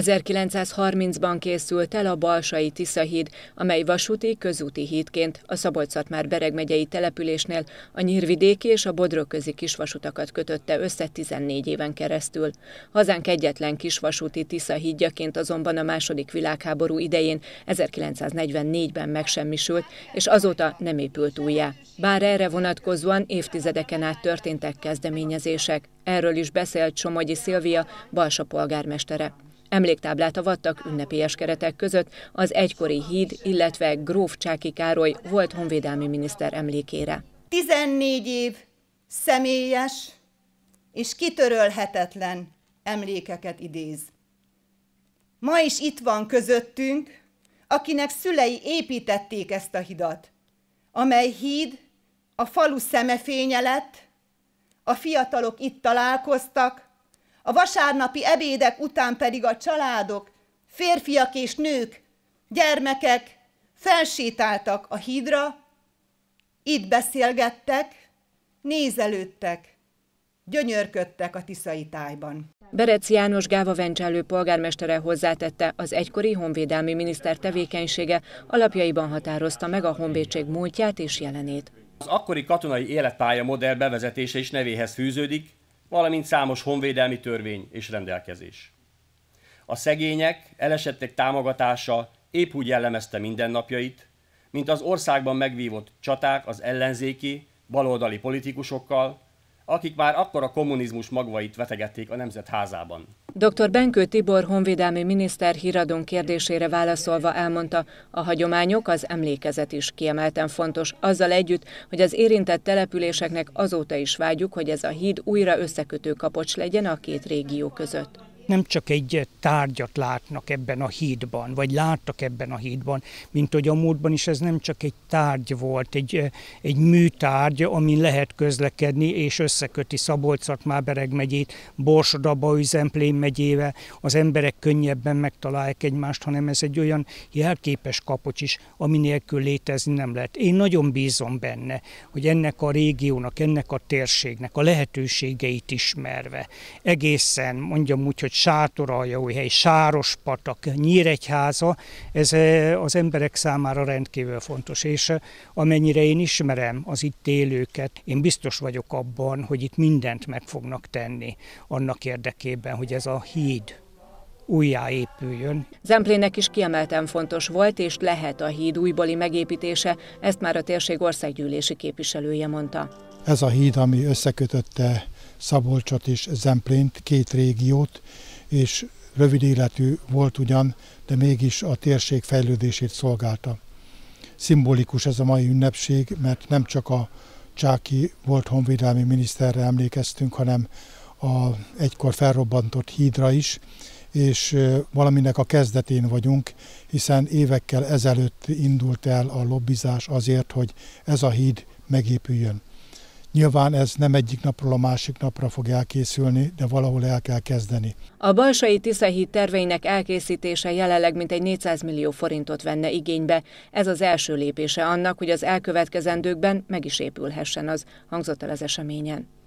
1930-ban készült el a Balsai híd, amely vasúti, közúti hídként a szabolcs már Bereg megyei településnél a nyírvidéki és a bodrogközi kisvasutakat kötötte össze 14 éven keresztül. Hazánk egyetlen kisvasúti Tisza-hídjaként azonban a második világháború idején 1944-ben megsemmisült, és azóta nem épült újjá. Bár erre vonatkozóan évtizedeken át történtek kezdeményezések. Erről is beszélt Somogyi Szilvia, Balsa polgármestere. Emléktáblát avattak ünnepélyes keretek között az egykori híd, illetve Gróf Csáki Károly volt honvédelmi miniszter emlékére. 14 év személyes és kitörölhetetlen emlékeket idéz. Ma is itt van közöttünk, akinek szülei építették ezt a hidat, amely híd a falu szemefénye lett, a fiatalok itt találkoztak, a vasárnapi ebédek után pedig a családok, férfiak és nők, gyermekek felsétáltak a hídra, itt beszélgettek, nézelődtek, gyönyörködtek a tiszai tájban. Berec János Gáva Vencselő polgármestere hozzátette, az egykori honvédelmi miniszter tevékenysége alapjaiban határozta meg a honvédség múltját és jelenét. Az akkori katonai életpálya modell bevezetése is nevéhez fűződik, valamint számos honvédelmi törvény és rendelkezés. A szegények, elesettek támogatása épp úgy jellemezte mindennapjait, mint az országban megvívott csaták az ellenzéki, baloldali politikusokkal, akik már akkor a kommunizmus magvait vetegették a nemzet házában. Dr. Benkő Tibor honvédelmi miniszter híradón kérdésére válaszolva elmondta, a hagyományok, az emlékezet is kiemelten fontos, azzal együtt, hogy az érintett településeknek azóta is vágyjuk, hogy ez a híd újra összekötő kapocs legyen a két régió között nem csak egy tárgyat látnak ebben a hídban, vagy láttak ebben a hídban, mint hogy a múltban is ez nem csak egy tárgy volt, egy, egy műtárgy, amin lehet közlekedni, és összeköti szabolcs Mábereg megyét, Borsodaba, Üzemplén megyével, az emberek könnyebben megtalálják egymást, hanem ez egy olyan jelképes kapocs is, ami nélkül létezni nem lehet. Én nagyon bízom benne, hogy ennek a régiónak, ennek a térségnek a lehetőségeit ismerve, egészen mondjam úgy, hogy hely, sáros patak, Nyíregyháza, ez eh, az emberek számára rendkívül fontos, és eh, amennyire én ismerem az itt élőket, én biztos vagyok abban, hogy itt mindent meg fognak tenni annak érdekében, hogy ez a híd újjáépüljön. Zemplének is kiemelten fontos volt, és lehet a híd újbóli megépítése, ezt már a térség országgyűlési képviselője mondta. Ez a híd, ami összekötötte Szabolcsot és Zemplént, két régiót, és rövid életű volt ugyan, de mégis a térség fejlődését szolgálta. Szimbolikus ez a mai ünnepség, mert nem csak a Csáki volt honvédelmi miniszterre emlékeztünk, hanem a egykor felrobbantott hídra is, és valaminek a kezdetén vagyunk, hiszen évekkel ezelőtt indult el a lobbizás azért, hogy ez a híd megépüljön. Nyilván ez nem egyik napról a másik napra fog elkészülni, de valahol el kell kezdeni. A Balsai Tiszahíd terveinek elkészítése jelenleg mintegy 400 millió forintot venne igénybe. Ez az első lépése annak, hogy az elkövetkezendőkben meg is épülhessen az, hangzott el az eseményen.